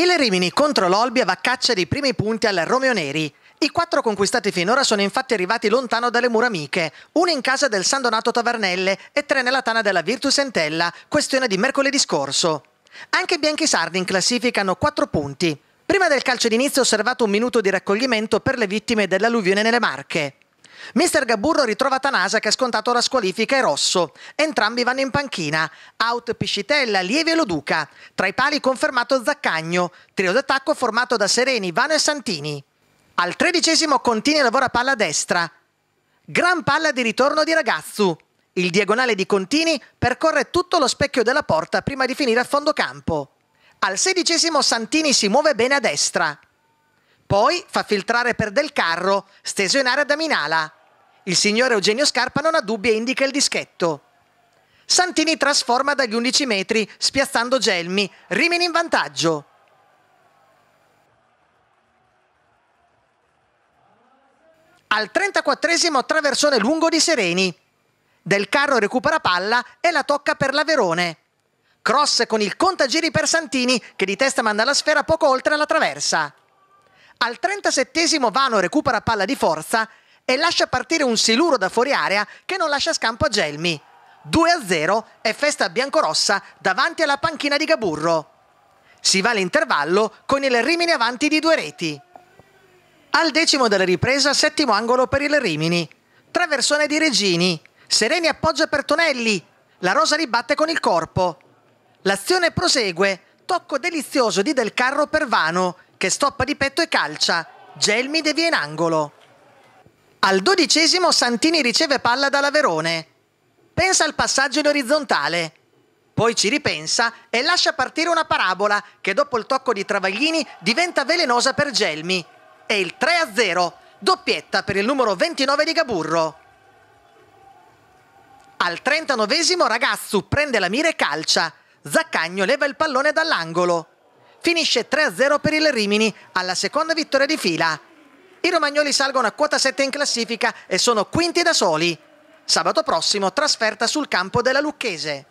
Il Rimini contro l'Olbia va a caccia dei primi punti al Romeo Neri. I quattro conquistati finora sono infatti arrivati lontano dalle mura amiche, uno in casa del San Donato Tavernelle e tre nella tana della Virtus Entella, questione di mercoledì scorso. Anche i bianchi sardi in classifica hanno quattro punti. Prima del calcio d'inizio è osservato un minuto di raccoglimento per le vittime dell'alluvione nelle Marche. Mister Gaburro ritrova Tanasa che ha scontato la squalifica e Rosso. Entrambi vanno in panchina. Out Piscitella, Lieve e Loduca. Tra i pali confermato Zaccagno. Trio d'attacco formato da Sereni, Vano e Santini. Al tredicesimo Contini lavora palla a destra. Gran palla di ritorno di Ragazzu. Il diagonale di Contini percorre tutto lo specchio della porta prima di finire a fondo campo. Al sedicesimo Santini si muove bene a destra. Poi fa filtrare per Del Carro, steso in area da Minala. Il signore Eugenio Scarpa non ha dubbi e indica il dischetto. Santini trasforma dagli 11 metri, spiazzando Gelmi. Rimini in vantaggio. Al 34esimo attraversone lungo di Sereni. Del Carro recupera palla e la tocca per l'Averone. Cross con il contagiri per Santini che di testa manda la sfera poco oltre la traversa. Al 37 Vano recupera palla di forza e lascia partire un siluro da fuori area che non lascia scampo a Gelmi. 2-0 e festa biancorossa davanti alla panchina di Gaburro. Si va all'intervallo con il Rimini avanti di due reti. Al decimo della ripresa, settimo angolo per il Rimini. Traversone di Regini. Sereni appoggia per Tonelli. La Rosa ribatte con il corpo. L'azione prosegue. Tocco delizioso di Del Carro per Vano, che stoppa di petto e calcia. Gelmi devia in angolo. Al dodicesimo Santini riceve palla dalla Verone. Pensa al passaggio in orizzontale. Poi ci ripensa e lascia partire una parabola che dopo il tocco di Travaglini diventa velenosa per Gelmi. E il 3-0, doppietta per il numero 29 di Gaburro. Al 39 Ragazzu prende la mira e calcia. Zaccagno leva il pallone dall'angolo. Finisce 3-0 per il Rimini alla seconda vittoria di fila. I romagnoli salgono a quota 7 in classifica e sono quinti da soli. Sabato prossimo trasferta sul campo della Lucchese.